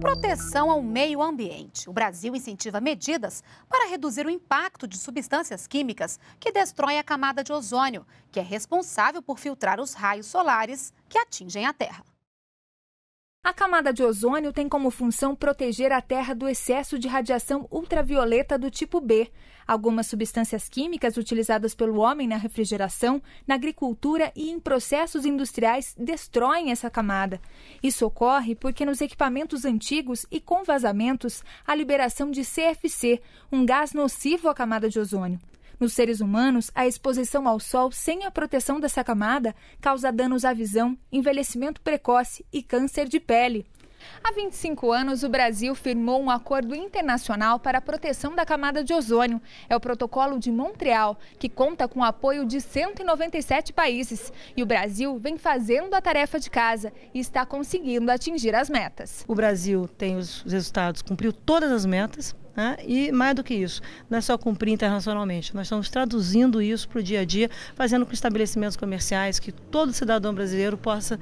Proteção ao meio ambiente. O Brasil incentiva medidas para reduzir o impacto de substâncias químicas que destroem a camada de ozônio, que é responsável por filtrar os raios solares que atingem a Terra. A camada de ozônio tem como função proteger a Terra do excesso de radiação ultravioleta do tipo B. Algumas substâncias químicas utilizadas pelo homem na refrigeração, na agricultura e em processos industriais destroem essa camada. Isso ocorre porque nos equipamentos antigos e com vazamentos, a liberação de CFC, um gás nocivo à camada de ozônio. Nos seres humanos, a exposição ao sol sem a proteção dessa camada causa danos à visão, envelhecimento precoce e câncer de pele. Há 25 anos, o Brasil firmou um acordo internacional para a proteção da camada de ozônio. É o Protocolo de Montreal, que conta com o apoio de 197 países. E o Brasil vem fazendo a tarefa de casa e está conseguindo atingir as metas. O Brasil tem os resultados, cumpriu todas as metas, né? E mais do que isso, não é só cumprir internacionalmente, nós estamos traduzindo isso para o dia a dia, fazendo com estabelecimentos comerciais que todo cidadão brasileiro possa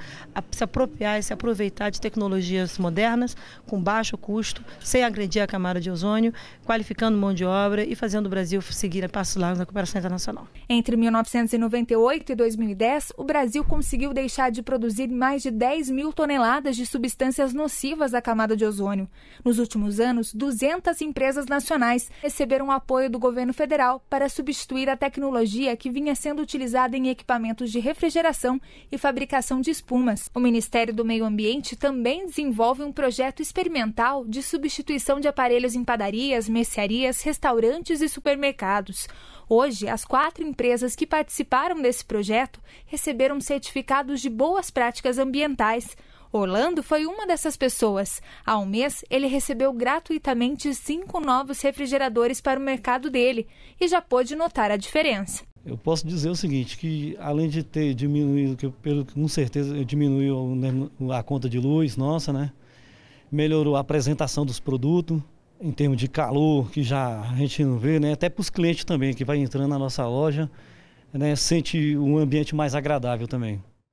se apropriar e se aproveitar de tecnologias modernas, com baixo custo, sem agredir a camada de ozônio, qualificando mão de obra e fazendo o Brasil seguir a passos largos na cooperação internacional. Entre 1998 e 2010, o Brasil conseguiu deixar de produzir mais de 10 mil toneladas de substâncias nocivas à camada de ozônio. Nos últimos anos, 200 empresas empresas nacionais receberam apoio do governo federal para substituir a tecnologia que vinha sendo utilizada em equipamentos de refrigeração e fabricação de espumas. O Ministério do Meio Ambiente também desenvolve um projeto experimental de substituição de aparelhos em padarias, mercearias, restaurantes e supermercados. Hoje, as quatro empresas que participaram desse projeto receberam certificados de boas práticas ambientais. Orlando foi uma dessas pessoas. Há um mês, ele recebeu gratuitamente cinco novos refrigeradores para o mercado dele e já pôde notar a diferença. Eu posso dizer o seguinte, que além de ter diminuído, que pelo, com certeza diminuiu né, a conta de luz nossa, né? Melhorou a apresentação dos produtos, em termos de calor, que já a gente não vê, né? Até para os clientes também, que vai entrando na nossa loja, né? Sente um ambiente mais agradável também.